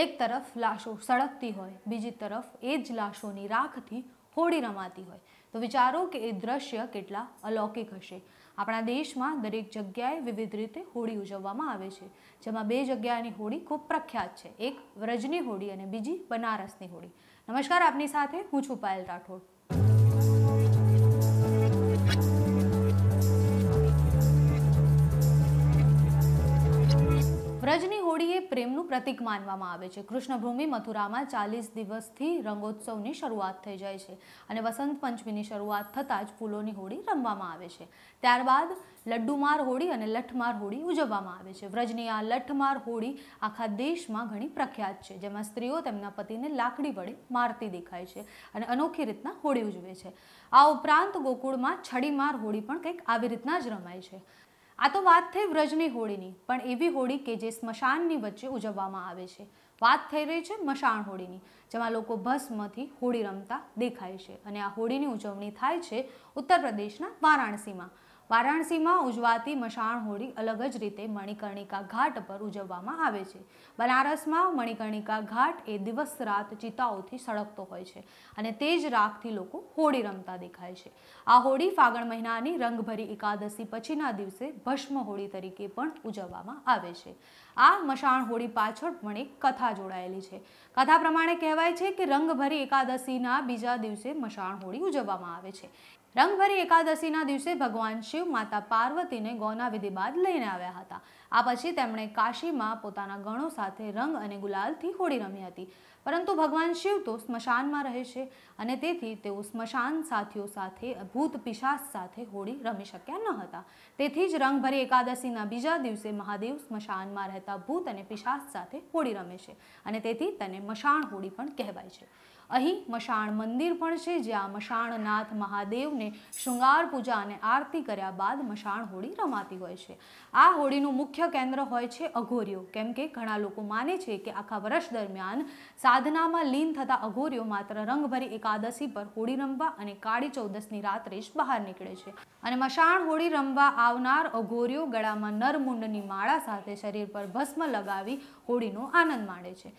એક તરફ લાશો સળગતી હોય બીજી તરફ એ જ લાશોની રાખથી હોળી રમાતી હોય તો વિચારો કે એ દ્રશ્ય કેટલા અલૌકિક હશે આપણા દેશમાં દરેક જગ્યાએ વિવિધ રીતે હોળી ઉજવવામાં આવે છે જેમાં બે જગ્યાની હોળી ખૂબ પ્રખ્યાત છે એક વ્રજની હોળી અને બીજી બનારસની હોળી નમસ્કાર આપની સાથે હું છું પાયલ રાઠોડ વ્રજની હોળીએ પ્રેમનું પ્રતીક માનવામાં આવે છે કૃષ્ણભૂમિ મથુરામાં ચાલીસ દિવસથી રંગોત્સવની શરૂઆત થઈ જાય છે અને વસંત પંચમીની શરૂઆત થતાં જ ફૂલોની હોળી રમવામાં આવે છે ત્યારબાદ લડ્ડુમાર હોળી અને લઠમાર હોળી ઉજવવામાં આવે છે વ્રજની આ લઠમાર હોળી આખા દેશમાં ઘણી પ્રખ્યાત છે જેમાં સ્ત્રીઓ તેમના પતિને લાકડી વડે મારતી દેખાય છે અને અનોખી રીતના હોળી ઉજવે છે આ ઉપરાંત ગોકુળમાં છડીમાર હોળી પણ કંઈક આવી રીતના જ રમાય છે આ તો વાત થઈ વ્રજની હોળીની પણ એવી હોળી કે જે સ્મશાનની વચ્ચે ઉજવવામાં આવે છે વાત થઈ રહી છે મશાણ હોળીની જેમાં લોકો ભસ્મથી હોળી રમતા દેખાય છે અને આ હોળીની ઉજવણી થાય છે ઉત્તર પ્રદેશના વારાણસીમાં વારાણસીમાં ઉજવાતી મશાણ હોળી અલગ જ રીતે મણિકર્ણિકા ઘાટ પર ઉજવવામાં આવે છે બનારસમાં મણિકર્ણિકા ઘાટ એ દિવસ રાત ચિતાઓથી સળગતો હોય છે અને તે જ રાખથી લોકો હોળી રમતા દેખાય છે આ હોળી ફાગણ મહિનાની રંગભરી એકાદશી પછીના દિવસે ભસ્મ હોળી તરીકે પણ ઉજવવામાં આવે છે આ મશાણ હોળી પાછળ પણ એક કથા જોડાયેલી છે કથા પ્રમાણે કહેવાય છે કે રંગભરી એકાદશીના બીજા દિવસે મશાણ હોળી ઉજવવામાં આવે છે રંગભરી એકાદશીના દિવસે ભગવાન શિવ મહાશિવ માતા પાર્વતીને ગૌના વિધિ બાદ લઈને આવ્યા હતા આ પછી તેમણે કાશીમાં પોતાના ગણો સાથે રંગ અને ગુલાલથી હોળી રમી હતી પરંતુ ભગવાન શિવ તો સ્મશાનમાં રહે છે અને તેથી તેઓ સ્મશાન સાથીઓ સાથે ભૂત પિશાચ સાથે હોળી રમી શક્યા ન હતા તેથી જ રંગભરી એકાદશીના બીજા દિવસે મહાદેવ સ્મશાનમાં રહેતા ભૂત અને પિશાસ સાથે હોળી રમે છે અને તેથી તેને મશાણ હોળી પણ કહેવાય છે અહીં મશાણ મંદિર પણ છે જ્યાં મશાણનાથ મહાદેવને શૃંગાર પૂજા અને આરતી કર્યા બાદ મશાણ હોળી રમાતી હોય છે આ હોળીનું મુખ્ય મુખ્ય કેન્દ્ર હોય છે અઘોરીઓ કેમ કે ઘણા લોકો માને છે કે આખા વર્ષ દરમિયાન સાધનામાં લીન થતા અઘોરીઓ માત્ર રંગભરી એકાદશી પર હોળી રમવા અને કાળી ચૌદસની રાત્રે જ બહાર નીકળે છે અને મશાણ હોળી રમવા આવનાર અઘોરીઓ ગળામાં નરમુંડની માળા સાથે શરીર પર ભસ્મ લગાવી હોળીનો આનંદ માણે છે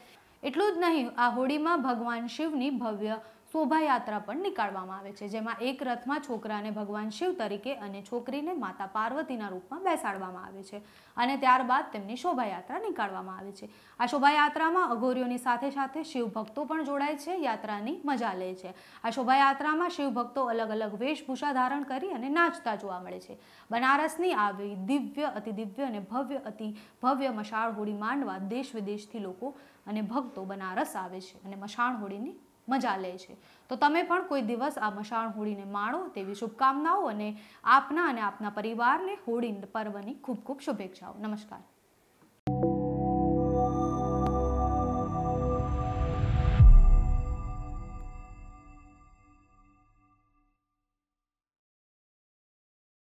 એટલું જ નહીં આ હોળીમાં ભગવાન શિવની ભવ્ય શોભાયાત્રા પણ નીકાળવામાં આવે છે જેમાં એક રથમાં છોકરાને ભગવાન શિવ તરીકે અને છોકરીને માતા પાર્વતીના રૂપમાં બેસાડવામાં આવે છે અને ત્યારબાદ તેમની શોભાયાત્રા નીકાળવામાં આવે છે આ શોભાયાત્રામાં અઘોરીઓની સાથે સાથે શિવભક્તો પણ જોડાય છે યાત્રાની મજા લે છે આ શોભાયાત્રામાં શિવભક્તો અલગ અલગ વેશભૂષા ધારણ કરી અને નાચતા જોવા મળે છે બનારસની આવી દિવ્ય અતિ દિવ્ય અને ભવ્ય અતિ ભવ્ય મશાળ હોળી માંડવા દેશ વિદેશથી લોકો અને ભક્તો બનારસ આવે છે અને મશાણ હોળીની મજા લે છે તો તમે પણ કોઈ દિવસ આ મશાણ હોળીને માણો તેવી શુભકામનાઓ અને આપના અને આપના પરિવારને હોળી પર્વની ખૂબ ખૂબ શુભેચ્છાઓ નમસ્કાર